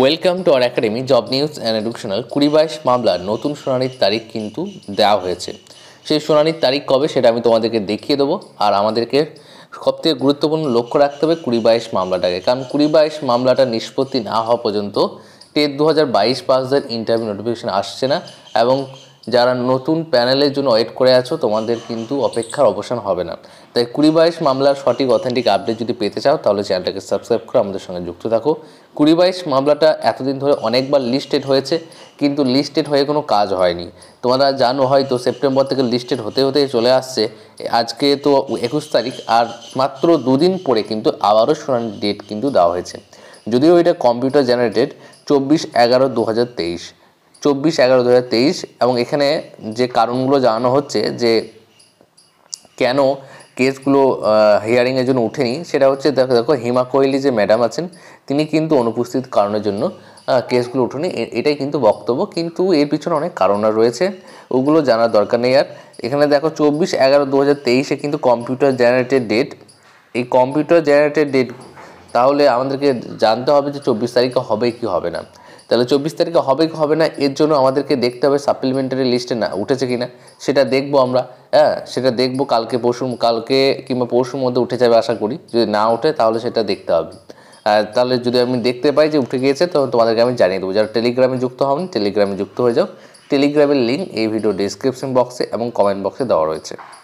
welcome to R academy job news and educational কুড়ি বাইশ মামলার নতুন শুনানির তারিখ কিন্তু দেওয়া হয়েছে সেই শুনানির তারিখ কবে সেটা আমি তোমাদেরকে দেখিয়ে দেবো আর আমাদেরকে সবথেকে গুরুত্বপূর্ণ লক্ষ্য রাখতে হবে কুড়ি বাইশ মামলাটাকে কারণ কুড়ি বাইশ মামলাটা নিষ্পত্তি না হওয়া পর্যন্ত টেট দু হাজার বাইশ পাস ইন্টারভিউ নোটিফিকেশান আসছে না এবং যারা নতুন প্যানেলের জন্য ওয়েট করে আছো তোমাদের কিন্তু অপেক্ষার অবসান হবে না তাই কুড়ি বাইশ মামলার সঠিক অথেন্টিক আপডেট যদি পেতে চাও তাহলে চ্যানেলটাকে সাবস্ক্রাইব করে আমাদের সঙ্গে যুক্ত থাকো কুড়ি বাইশ মামলাটা এতদিন ধরে অনেকবার লিস্টেড হয়েছে কিন্তু লিস্টেড হয়ে কোনো কাজ হয়নি তোমরা জানো হয়তো সেপ্টেম্বর থেকে লিস্টেড হতে হতে চলে আসছে আজকে তো একুশ তারিখ আর মাত্র দুদিন পরে কিন্তু আবারও শোনান ডেট কিন্তু দেওয়া হয়েছে যদিও এটা কম্পিউটার জেনারেটেড চব্বিশ এগারো দু হাজার তেইশ চব্বিশ এগারো দু এবং এখানে যে কারণগুলো জানানো হচ্ছে যে কেন কেসগুলো হিয়ারিংয়ের জন্য উঠেনি সেটা হচ্ছে দেখো দেখো হিমা কোহলি যে ম্যাডাম আছেন তিনি কিন্তু অনুপস্থিত কারণের জন্য কেসগুলো উঠেনি এটাই কিন্তু বক্তব্য কিন্তু এর পিছনে অনেক কারণ রয়েছে ওগুলো জানার দরকার নেই আর এখানে দেখো চব্বিশ এগারো দু হাজার তেইশে কিন্তু কম্পিউটার জেনারেটেড ডেট এই কম্পিউটার জেনারেটেড ডেট তাহলে আমাদেরকে জানতে হবে যে চব্বিশ তারিখে হবে কি হবে না তাহলে চব্বিশ তারিখে হবে কি হবে না এর জন্য আমাদেরকে দেখতে হবে সাপ্লিমেন্টারি লিস্টে না উঠেছে কি না সেটা দেখবো আমরা হ্যাঁ সেটা দেখবো কালকে পরশু কালকে কিংবা পরশুর মধ্যে উঠে যাবে আশা করি যদি না ওঠে তাহলে সেটা দেখতে হবে তাহলে যদি আমি দেখতে পাই যে উঠে গিয়েছে তখন তোমাদেরকে আমি জানিয়ে দেবো যারা টেলিগ্রামে যুক্ত হবেন টেলিগ্রামে যুক্ত হয়ে যাও টেলিগ্রামের লিঙ্ক এই ভিডিও ডিসক্রিপশন বক্সে এবং কমেন্ট বক্সে দেওয়া রয়েছে